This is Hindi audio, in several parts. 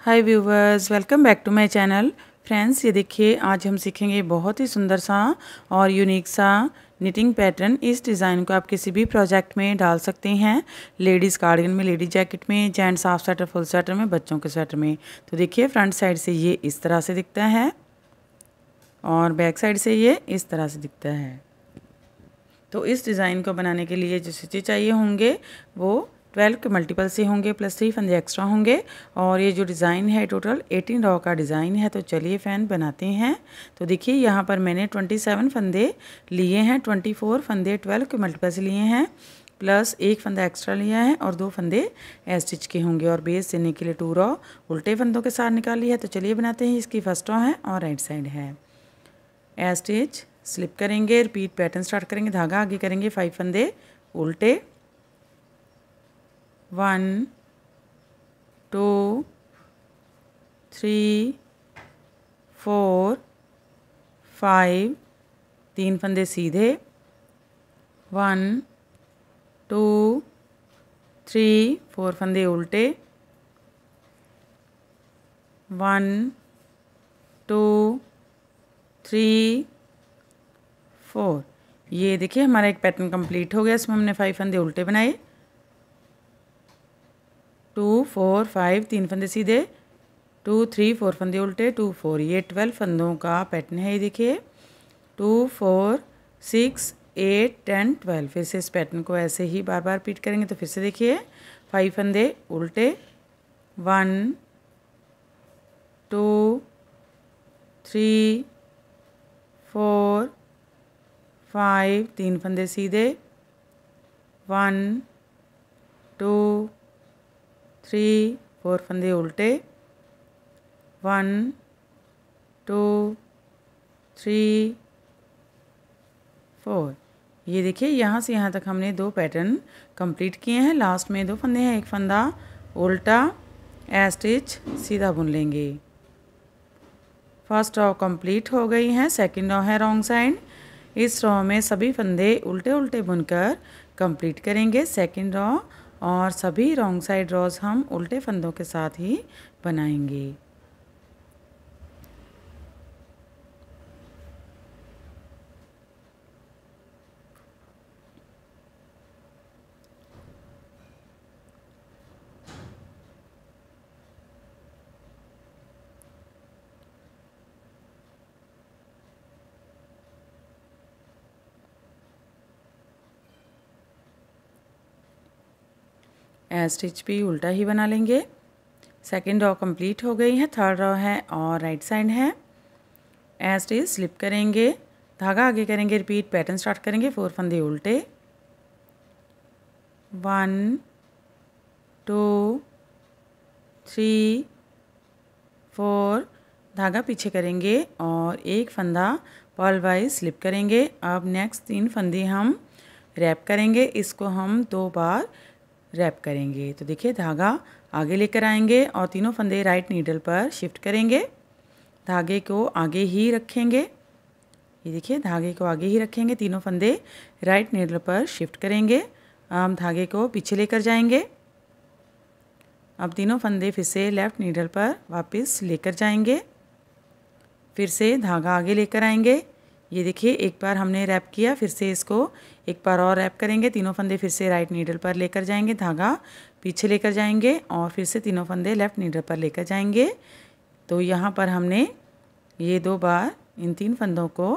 hi viewers welcome back to my channel friends ये देखिए आज हम सीखेंगे बहुत ही सुंदर सा और यूनिक सा निटिंग पैटर्न इस डिज़ाइन को आप किसी भी प्रोजेक्ट में डाल सकते हैं लेडीज़ कार्डिगन में लेडीज जैकेट में gents half sweater full sweater में बच्चों के स्वेटर में तो देखिए फ्रंट साइड से ये इस तरह से दिखता है और बैक साइड से ये इस तरह से दिखता है तो इस डिज़ाइन को बनाने के लिए जो सूचे चाहिए होंगे वो ट्वेल्व के मल्टीपल से होंगे प्लस थ्री फंदे एक्स्ट्रा होंगे और ये जो डिज़ाइन है टोटल एटीन रॉ का डिज़ाइन है तो चलिए फ़ैन बनाते हैं तो देखिए यहाँ पर मैंने ट्वेंटी सेवन फंदे लिए हैं ट्वेंटी फोर फंदे ट्वेल्व के मल्टीपल से लिए हैं प्लस एक फंदा एक्स्ट्रा लिया है और दो फंदे स्टिच के होंगे और बेस देने के लिए टू रॉ उल्टे फंदों के साथ निकाली है तो चलिए बनाते हैं इसकी फर्स्ट रॉ है और राइट साइड है ए स्टिच स्लिप करेंगे रिपीट पैटर्न स्टार्ट करेंगे धागा आगे करेंगे फाइव फंदे उल्टे one two three four five तीन फंदे सीधे वन टू थ्री फोर फंदे उल्टे वन टू थ्री फोर ये देखिए हमारा एक पैटर्न कंप्लीट हो गया इसमें हमने फाइव फंदे उल्टे बनाए टू फोर फाइव तीन फंदे सीधे टू थ्री फोर फंदे उल्टे टू फोर ये ट्वेल्व फंदों का पैटर्न है ये देखिए two four six eight ten twelve फिर से इस पैटर्न को ऐसे ही बार बार रिपीट करेंगे तो फिर से देखिए फाइव फंदे उल्टे one two three four five तीन फंदे सीधे वन टू थ्री फोर फंदे उल्टे वन टू थ्री फोर ये देखिए यहाँ से यहाँ तक हमने दो पैटर्न कंप्लीट किए हैं लास्ट में दो फंदे हैं एक फंदा उल्टा ए स्टिच सीधा बुन लेंगे फर्स्ट रॉ कंप्लीट हो गई हैं सेकंड रॉ है रॉन्ग साइड इस रॉ में सभी फंदे उल्टे उल्टे बुनकर कंप्लीट करेंगे सेकंड रॉ और सभी रॉन्ग साइड रोज़ हम उल्टे फंदों के साथ ही बनाएंगे स्टिच भी उल्टा ही बना लेंगे सेकेंड रॉ कंप्लीट हो गई है थर्ड रॉ है और राइट साइड है एज इज स्लिप करेंगे धागा आगे करेंगे रिपीट पैटर्न स्टार्ट करेंगे फोर फंदे उल्टे वन टू थ्री फोर धागा पीछे करेंगे और एक फंदा पॉल वाइज स्लिप करेंगे अब नेक्स्ट तीन फंदे हम रैप करेंगे इसको हम दो बार रैप करेंगे तो देखिए धागा आगे लेकर आएंगे और तीनों फंदे राइट नीडल पर शिफ्ट करेंगे धागे को आगे ही रखेंगे ये देखिए धागे को आगे ही रखेंगे तीनों फंदे राइट नीडल पर शिफ्ट करेंगे हम धागे को पीछे लेकर जाएंगे अब तीनों फंदे फिर से लेफ़्ट नीडल पर वापस लेकर जाएंगे फिर से धागा आगे लेकर आएंगे ये देखिए एक बार हमने रैप किया फिर से इसको एक बार और रैप करेंगे तीनों फंदे फिर से राइट नीडल पर लेकर जाएंगे धागा पीछे लेकर जाएंगे और फिर से तीनों फंदे लेफ़्ट नीडल पर लेकर जाएंगे तो यहाँ पर हमने ये दो बार इन तीन फंदों को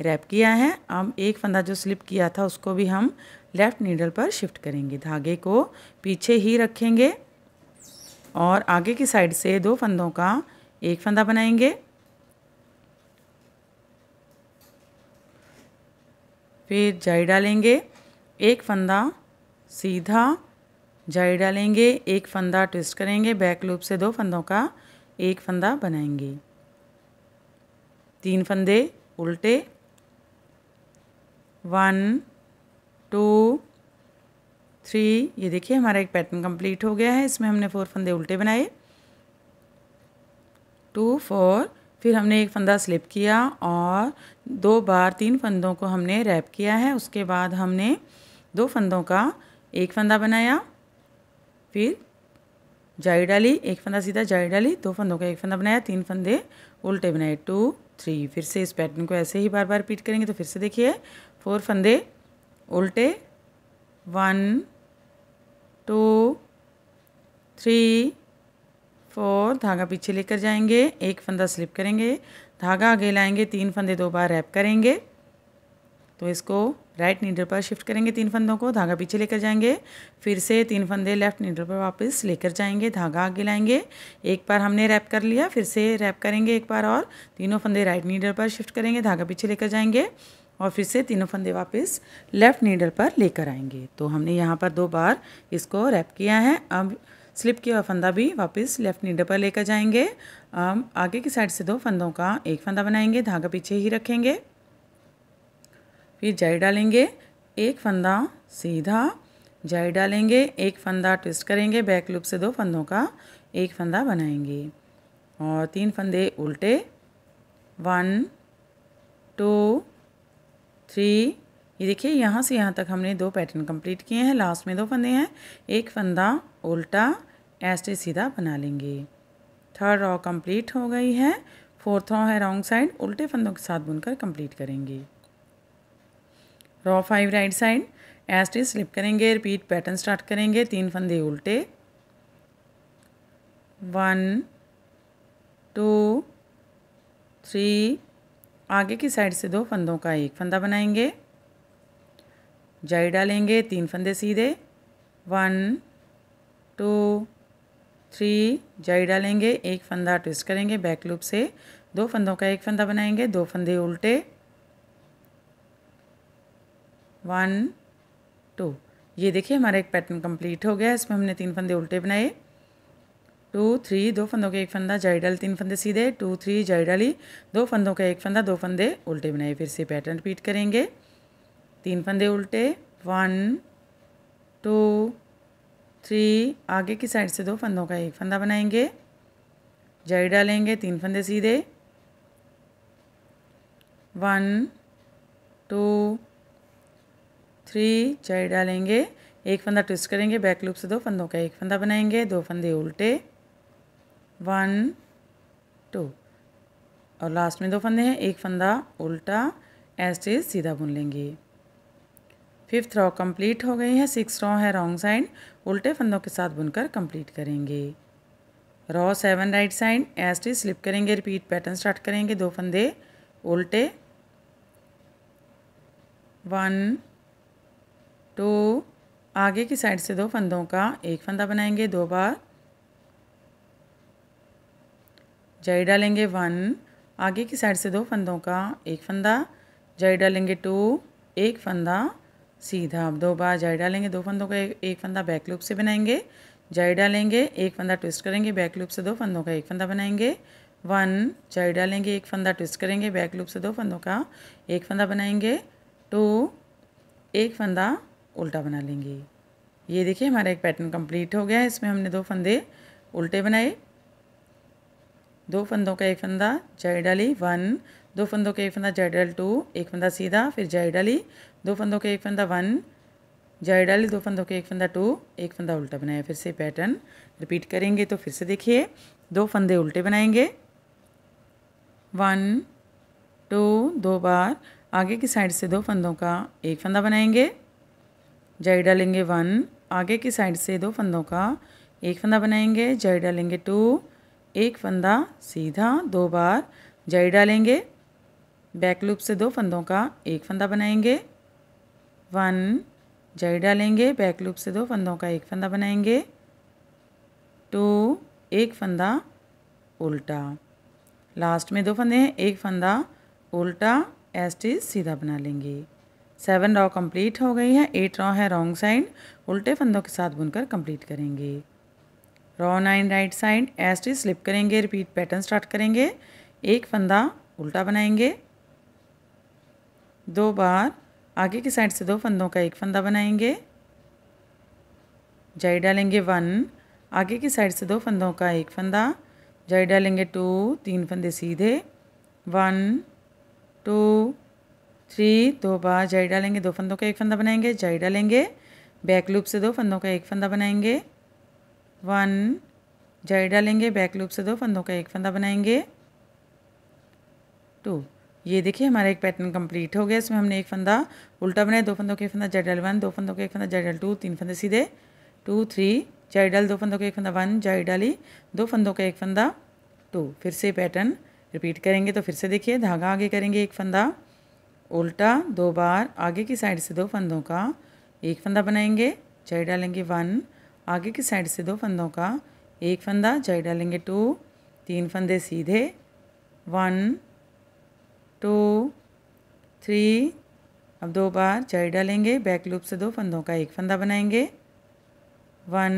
रैप किया है अब एक फंदा जो स्लिप किया था उसको भी हम लेफ़्ट नीडल पर शिफ्ट करेंगे धागे को पीछे ही रखेंगे और आगे की साइड से दो फंदों का एक फंदा बनाएंगे फिर जाई डालेंगे एक फंदा सीधा जाई डालेंगे एक फंदा ट्विस्ट करेंगे बैक लूप से दो फंदों का एक फंदा बनाएंगे तीन फंदे उल्टे वन टू थ्री ये देखिए हमारा एक पैटर्न कंप्लीट हो गया है इसमें हमने फोर फंदे उल्टे बनाए टू फोर फिर हमने एक फंदा स्लिप किया और दो बार तीन फंदों को हमने रैप किया है उसके बाद हमने दो फंदों का एक फंदा बनाया फिर जाई डाली एक फंदा सीधा जाई डाली दो फंदों का एक फंदा बनाया तीन फंदे उल्टे बनाए टू थ्री फिर से इस पैटर्न को ऐसे ही बार बार रिपीट करेंगे तो फिर से देखिए फोर फंदे उल्टे वन टू थ्री फोर धागा पीछे लेकर जाएंगे एक फंदा स्लिप करेंगे धागा आगे लाएंगे तीन फंदे दो बार रैप करेंगे तो इसको राइट नीडल पर शिफ्ट करेंगे तीन फंदों को धागा पीछे लेकर जाएंगे फिर से तीन फंदे लेफ्ट नीडल पर वापस लेकर जाएंगे धागा आगे लाएंगे एक बार हमने रैप कर लिया फिर से रैप करेंगे एक बार और तीनों फंदे राइट नीडल पर शिफ्ट करेंगे धागा पीछे लेकर जाएंगे और फिर से तीनों फंदे वापस लेफ़्ट नीडल पर लेकर आएंगे तो हमने यहाँ पर दो बार इसको रैप किया है अब स्लिप किया फंदा भी वापस लेफ्ट नीडे पर लेकर जाएंगे हम आगे की साइड से दो फंदों का एक फंदा बनाएंगे धागा पीछे ही रखेंगे फिर जाई डालेंगे एक फंदा सीधा जाई डालेंगे एक फंदा ट्विस्ट करेंगे बैक लूप से दो फंदों का एक फंदा बनाएंगे और तीन फंदे उल्टे वन टू थ्री ये देखिए यहाँ से यहाँ तक हमने दो पैटर्न कंप्लीट किए हैं लास्ट में दो फंदे हैं एक फंदा उल्टा ऐसे सीधा बना लेंगे थर्ड रॉ कंप्लीट हो गई है फोर्थ रॉ है रॉन्ग साइड उल्टे फंदों के साथ बुनकर कंप्लीट करेंगे रॉ फाइव राइट साइड ऐसे स्लिप करेंगे रिपीट पैटर्न स्टार्ट करेंगे तीन फंदे उल्टे वन टू थ्री आगे की साइड से दो फंदों का एक फंदा बनाएंगे जाई डालेंगे तीन फंदे सीधे वन टू थ्री जाई डालेंगे एक फंदा ट्विस्ट करेंगे बैक लूप से दो फंदों का एक फंदा बनाएंगे दो फंदे उल्टे वन टू ये देखिए हमारा एक पैटर्न कंप्लीट हो गया इसमें हमने तीन फंदे उल्टे बनाए टू थ्री दो फंदों का एक फंदा जाई डाल तीन फंदे सीधे टू थ्री जाई डाली दो फंदों का एक फंदा दो फंदे उल्टे बनाए फिर से पैटर्न रिपीट करेंगे तीन फंदे उल्टे वन टू थ्री आगे की साइड से दो फंदों का एक फंदा बनाएंगे जड़ी डालेंगे तीन फंदे सीधे वन टू थ्री जड़ी डालेंगे एक फंदा ट्विस्ट करेंगे बैक लूप से दो फंदों का एक फंदा बनाएंगे दो फंदे उल्टे वन टू और लास्ट में दो फंदे हैं एक फंदा उल्टा एस्टेज सीधा बुन लेंगे फिफ्थ रॉ कंप्लीट हो गई है सिक्स रॉ है रॉन्ग साइड उल्टे फंदों के साथ बुनकर कंप्लीट करेंगे रॉ सेवन राइट साइड एस्टी स्लिप करेंगे रिपीट पैटर्न स्टार्ट करेंगे दो फंदे उल्टे वन टू आगे की साइड से दो फंदों का एक फंदा बनाएंगे दो बार जई डालेंगे वन आगे की साइड से दो फंदों का एक फंदा जई डालेंगे टू एक फंदा सीधा अब दो बार जाई डालेंगे दो फंदों का एक, एक फंदा बैक लूप से बनाएंगे जाई डालेंगे एक फंदा ट्विस्ट करेंगे बैक लूप से दो फंदों का एक फंदा बनाएंगे वन जाई डालेंगे एक फंदा ट्विस्ट करेंगे बैक लूप से दो फंदों का एक फंदा बनाएंगे टू एक फंदा उल्टा बना लेंगे ये देखिए हमारा एक पैटर्न कंप्लीट हो गया है इसमें हमने दो फंदे उल्टे बनाए दो फंदों का एक फंदा जाई डाली वन दो फंदों का एक फंदा जाई डाल टू एक फंदा सीधा फिर जाई डाली दो फंदों के एक फंदा वन जाए डाली दो फंदों के एक फंदा टू एक फंदा उल्टा बनाया फिर से पैटर्न रिपीट करेंगे तो फिर से देखिए दो फंदे उल्टे बनाएंगे वन टू दो बार आगे की साइड से दो फंदों का एक फंदा बनाएंगे जाई डालेंगे वन आगे की साइड से दो फंदों का एक फंदा बनाएंगे जाई डालेंगे टू एक फंदा सीधा दो बार जाई डालेंगे बैक लूप से दो फंदों का एक फंदा बनाएंगे वन जड़ डालेंगे बैक लूप से दो फंदों का एक फंदा बनाएंगे टू एक फंदा उल्टा लास्ट में दो फंदे हैं एक फंदा उल्टा एस्टिज सीधा बना लेंगे सेवन रॉ कंप्लीट हो गई है एट रॉ है रॉन्ग साइड उल्टे फंदों के साथ बुनकर कंप्लीट करेंगे रॉ नाइन राइट साइड एस्टिज स्लिप करेंगे रिपीट पैटर्न स्टार्ट करेंगे एक फंदा उल्टा बनाएंगे दो बार आगे की साइड से दो फंदों का एक फंदा बनाएंगे जाई डालेंगे वन आगे की साइड से दो फंदों का एक फंदा जाई डालेंगे टू तीन फंदे सीधे वन टू थ्री दो बार जाई डालेंगे दो फंदों का एक फंदा बनाएंगे जाई डालेंगे बैक लूप से दो फंदों का एक फंदा बनाएंगे वन जाई डालेंगे बैक लूप से दो फंदों का एक फंदा बनाएंगे टू ये देखिए हमारा एक पैटर्न कंप्लीट हो गया इसमें हमने एक फंदा उल्टा बनाया दो फंदों के एक फंदा जाइडल वन दो फंदों के एक फंदा जाइडल टू तीन फंदे सीधे टू थ्री जाइडल दो फंदों के एक फंदा वन जाइडल ही दो फंदों का एक फंदा टू फिर से पैटर्न रिपीट करेंगे तो फिर से देखिए धागा आगे करेंगे एक फंदा उल्टा दो बार आगे की साइड से दो फंदों का एक फंदा बनाएंगे जाई डालेंगे वन आगे की साइड से दो फंदों का एक फंदा जाई डालेंगे टू तीन फंदे सीधे वन टू थ्री अब दो बार जड़ी डालेंगे बैक लूप से दो फंदों का एक फंदा बनाएंगे वन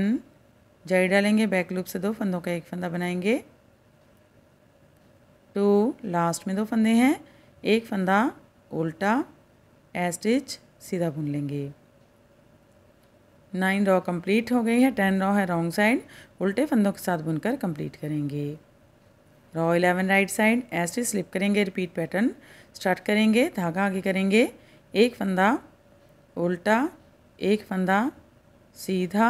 जड़ी डालेंगे बैक लूप से दो फंदों का एक फंदा बनाएंगे टू लास्ट में दो फंदे हैं एक फंदा उल्टा एस्टिच सीधा बुन लेंगे नाइन रॉ कंप्लीट हो गई है टेन रॉ है रॉन्ग साइड उल्टे फंदों के साथ बुनकर कंप्लीट करेंगे रॉ इलेवन राइट साइड ऐसे स्लिप करेंगे रिपीट पैटर्न स्टार्ट करेंगे धागा आगे करेंगे एक फंदा उल्टा एक फंदा सीधा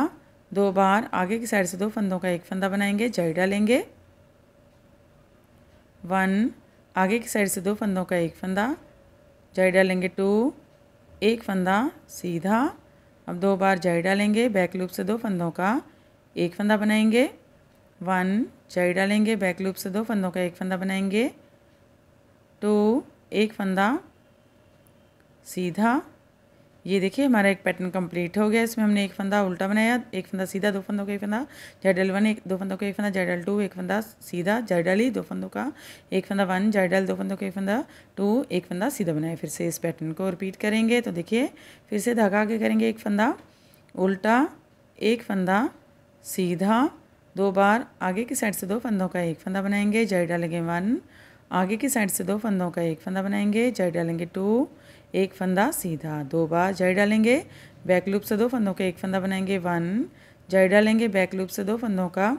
दो बार आगे की साइड से दो फंदों का एक फंदा बनाएंगे जड़ी डालेंगे वन आगे की साइड से दो फंदों का एक फंदा जड़ी डालेंगे टू एक फंदा सीधा अब दो बार जड़ी डालेंगे बैक लूप से दो फंदों का एक फंदा बनाएंगे वन चाई डालेंगे बैक लूप से दो फंदों का एक फंदा बनाएंगे टू एक फंदा सीधा ये देखिए हमारा एक पैटर्न कंप्लीट हो गया इसमें हमने एक फंदा उल्टा बनाया एक फंदा सीधा दो फंदों का एक फंदा जाइडल वन एक दो फंदों का एक फंदा जाइडल टू एक फंदा सीधा जाइडल ही दो फंदों का एक फंदा वन जाइडल दो फंदों का एक फंदा टू एक फंदा सीधा बनाया फिर से इस पैटर्न को रिपीट करेंगे तो देखिए फिर से धागा के करेंगे एक फंदा उल्टा एक फंदा सीधा दो बार आगे की साइड से दो फंदों का एक फंदा बनाएंगे जड़ डालेंगे वन आगे की साइड से दो फंदों का एक फंदा बनाएंगे जड़ डालेंगे टू एक फंदा सीधा दो बार जड़ डालेंगे बैक लूप से दो फंदों का एक फंदा बनाएंगे वन जड़ डालेंगे बैक लूप से दो फंदों का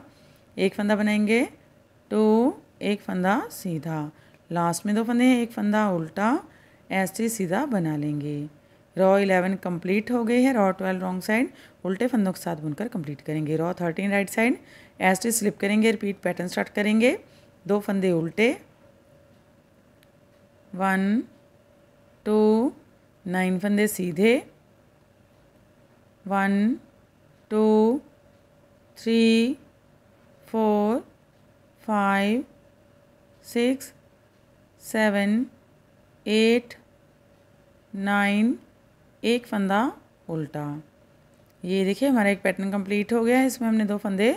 एक फंदा बनाएंगे टू एक फंदा सीधा लास्ट में दो फंदे हैं एक फंदा उल्टा ऐसे सीधा बना लेंगे रॉ इलेवन कंप्लीट हो गई है रॉ ट्वेल्व रॉन्ग साइड उल्टे फंदों के साथ बुनकर कंप्लीट करेंगे रॉ थर्टीन राइट साइड एस्टे स्लिप करेंगे रिपीट पैटर्न स्टार्ट करेंगे दो फंदे उल्टे वन टू नाइन फंदे सीधे one two three four five six seven eight nine एक फंदा उल्टा ये देखिए हमारा एक पैटर्न कंप्लीट हो गया है इसमें हमने दो फंदे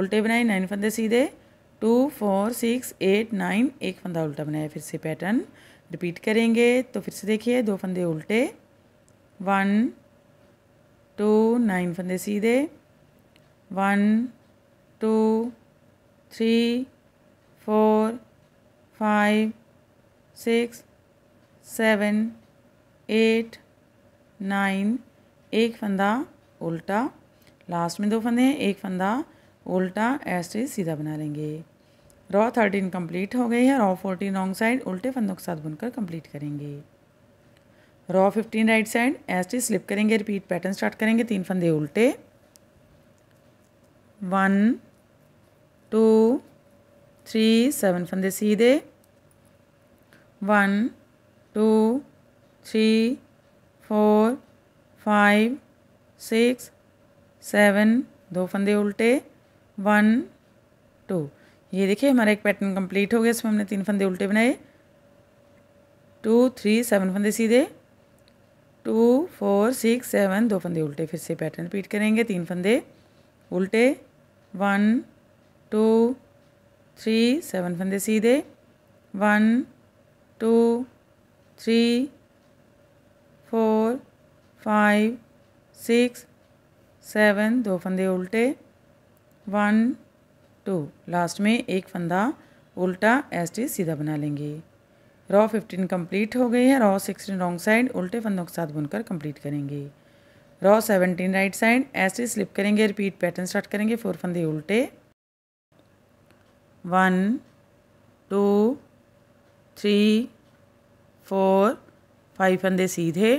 उल्टे बनाए नाइन फंदे सीधे two four six eight nine एक फंदा उल्टा बनाया फिर से पैटर्न रिपीट करेंगे तो फिर से देखिए दो फंदे उल्टे वन टू नाइन फंदे सीधे one two three four five six seven eight nine एक फंदा उल्टा लास्ट में दो फंदे हैं एक फंदा उल्टा एस्ट्रीज सीधा बना लेंगे रॉ थर्टीन कंप्लीट हो गई है रॉ फोर्टीन रॉन्ग साइड उल्टे फंदों के साथ बुनकर कंप्लीट करेंगे रॉ फिफ्टीन राइट साइड एस्ट्रीज स्लिप करेंगे रिपीट पैटर्न स्टार्ट करेंगे तीन फंदे उल्टे वन टू थ्री सेवन फंदे सीधे one two three four five six seven दो फंदे उल्टे वन टू ये देखिए हमारा एक पैटर्न कंप्लीट हो गया इसमें हमने तीन फंदे उल्टे बनाए टू थ्री सेवन फंदे सीधे टू फोर सिक्स सेवन दो फंदे उल्टे फिर से पैटर्न रिपीट करेंगे तीन फंदे उल्टे वन टू थ्री सेवन फंदे सीधे one two three four five six seven दो फंदे उल्टे वन टू लास्ट में एक फंदा उल्टा एस टी सीधा बना लेंगे रॉ फिफ्टीन कंप्लीट हो गई है रॉ सिक्सटीन रॉन्ग साइड उल्टे फंदों के साथ बुनकर कंप्लीट करेंगे रॉ सेवनटीन राइट साइड एस टी स्लिप करेंगे रिपीट पैटर्न स्टार्ट करेंगे फोर फंदे उल्टे one two three four five फंदे सीधे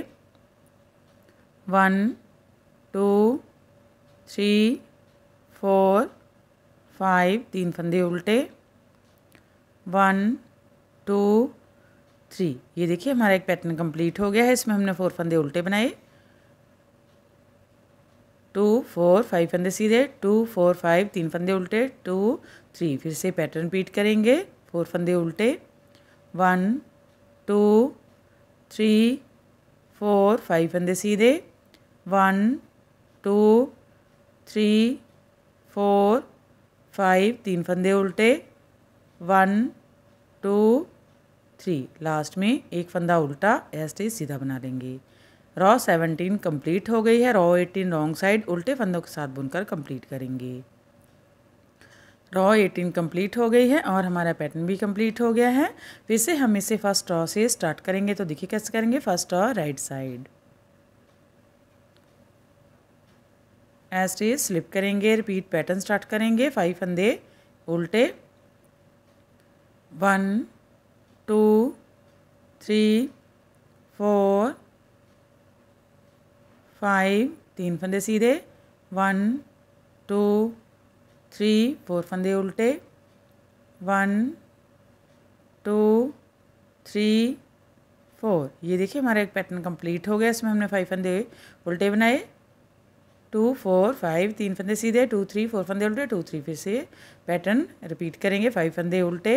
one two three four five तीन फंदे उल्टे वन टू थ्री ये देखिए हमारा एक पैटर्न कंप्लीट हो गया है इसमें हमने फोर फंदे उल्टे बनाए टू फोर फाइव फंदे सीधे टू फोर फाइव तीन फंदे उल्टे टू थ्री फिर से पैटर्न रिपीट करेंगे फोर फंदे उल्टे one two three four five फंदे सीधे one two three four five तीन फंदे उल्टे वन टू थ्री लास्ट में एक फंदा उल्टा ऐसे सीधा बना लेंगे रॉ सेवनटीन कंप्लीट हो गई है रॉ एटीन रॉन्ग साइड उल्टे फंदों के साथ बुनकर कंप्लीट करेंगे रॉ एटीन कंप्लीट हो गई है और हमारा पैटर्न भी कंप्लीट हो गया है फिर तो से हम इसे फर्स्ट रॉ से स्टार्ट करेंगे तो देखिए कैसे करेंगे first row right side edge टेज स्लिप करेंगे रिपीट पैटर्न स्टार्ट करेंगे फाइव फंदे उल्टे one two three four five तीन फंदे सीधे वन टू थ्री फोर फंदे उल्टे वन टू थ्री फोर ये देखिए हमारा एक पैटर्न कंप्लीट हो गया इसमें हमने फाइव फंदे उल्टे बनाए टू फोर फाइव तीन फंदे सीधे टू थ्री फोर फंदे उल्टे टू थ्री फिर से पैटर्न रिपीट करेंगे फाइव फंदे उल्टे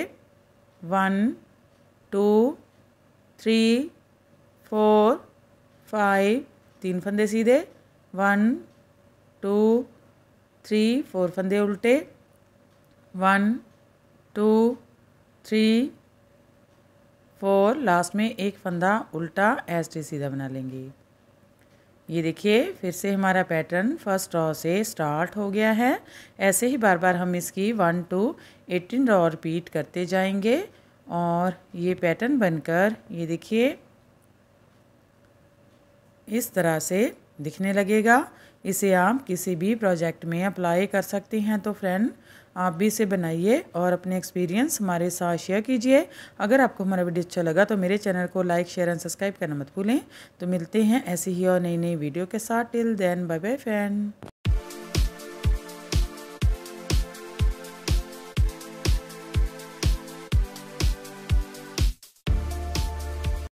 one two three four five तीन फंदे सीधे वन टू थ्री फोर फंदे उल्टे one two three four last में एक फंदा उल्टा एस टी सीधा बना लेंगे ये देखिए फिर से हमारा पैटर्न फर्स्ट रॉ से स्टार्ट हो गया है ऐसे ही बार बार हम इसकी one two eighteen row repeat करते जाएंगे और ये पैटर्न बनकर ये देखिए इस तरह से दिखने लगेगा इसे आप किसी भी प्रोजेक्ट में अप्लाई कर सकते हैं तो फ्रेंड आप भी इसे बनाइए और अपने एक्सपीरियंस हमारे साथ शेयर कीजिए अगर आपको हमारा वीडियो अच्छा लगा तो मेरे चैनल को लाइक शेयर एंड सब्सक्राइब करना मत भूलें तो मिलते हैं ऐसी ही और नई नई वीडियो के साथ till then bye bye fan